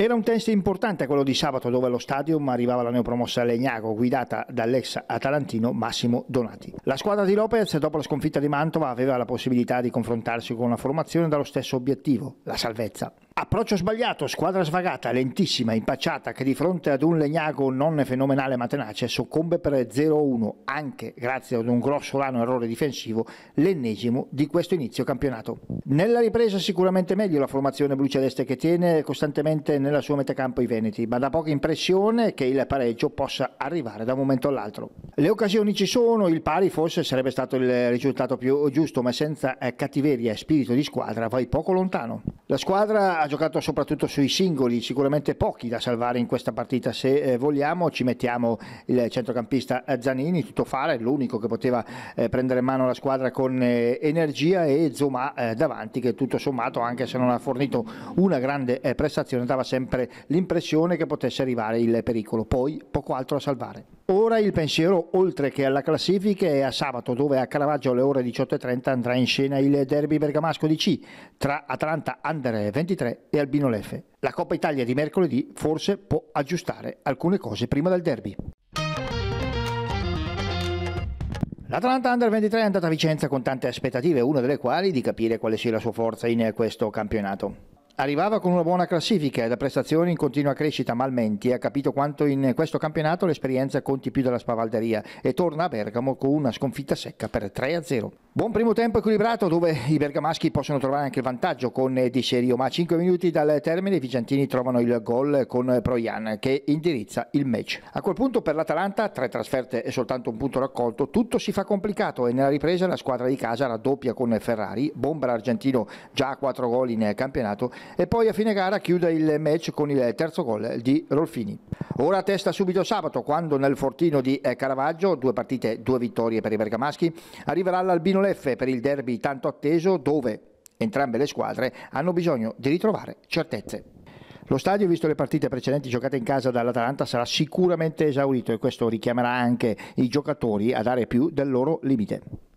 Era un test importante quello di sabato dove allo stadium arrivava la neopromossa Legnago guidata dall'ex atalantino Massimo Donati. La squadra di Lopez dopo la sconfitta di Mantova aveva la possibilità di confrontarsi con una formazione dallo stesso obiettivo, la salvezza. Approccio sbagliato, squadra svagata, lentissima, impacciata, che di fronte ad un Legnago non fenomenale ma tenace soccombe per 0-1, anche grazie ad un grosso grossolano errore difensivo, l'ennesimo di questo inizio campionato. Nella ripresa sicuramente meglio la formazione blu bluceleste che tiene costantemente nella sua metacampo i Veneti, ma da poca impressione che il pareggio possa arrivare da un momento all'altro. Le occasioni ci sono, il pari forse sarebbe stato il risultato più giusto, ma senza eh, cattiveria e spirito di squadra vai poco lontano. La squadra ha giocato soprattutto sui singoli, sicuramente pochi da salvare in questa partita. Se eh, vogliamo ci mettiamo il centrocampista eh, Zanini, tutto fare, l'unico che poteva prendere mano la squadra con energia e Zoma davanti che tutto sommato, anche se non ha fornito una grande prestazione, dava sempre l'impressione che potesse arrivare il pericolo. Poi poco altro a salvare. Ora il pensiero, oltre che alla classifica, è a sabato, dove a Caravaggio alle ore 18.30 andrà in scena il derby bergamasco di C tra Atalanta Under 23 e Albino Leffe. La Coppa Italia di mercoledì forse può aggiustare alcune cose prima del derby. L'Atalanta Under 23 è andata a Vicenza con tante aspettative, una delle quali di capire quale sia la sua forza in questo campionato. Arrivava con una buona classifica e da prestazioni in continua crescita, ma Almenti ha capito quanto in questo campionato l'esperienza conti più della spavalderia e torna a Bergamo con una sconfitta secca per 3-0. Buon primo tempo equilibrato dove i bergamaschi possono trovare anche il vantaggio con Di Serio, ma a 5 minuti dal termine i Vicentini trovano il gol con Proian che indirizza il match. A quel punto per l'Atalanta, tre trasferte e soltanto un punto raccolto, tutto si fa complicato e nella ripresa la squadra di casa raddoppia con Ferrari, bomba l'argentino già a 4 gol in campionato e poi a fine gara chiude il match con il terzo gol di Rolfini. Ora testa subito sabato quando nel fortino di eh, Caravaggio, due partite, due vittorie per i bergamaschi, arriverà l'Albino Leffe per il derby tanto atteso dove entrambe le squadre hanno bisogno di ritrovare certezze. Lo stadio, visto le partite precedenti giocate in casa dall'Atalanta, sarà sicuramente esaurito e questo richiamerà anche i giocatori a dare più del loro limite.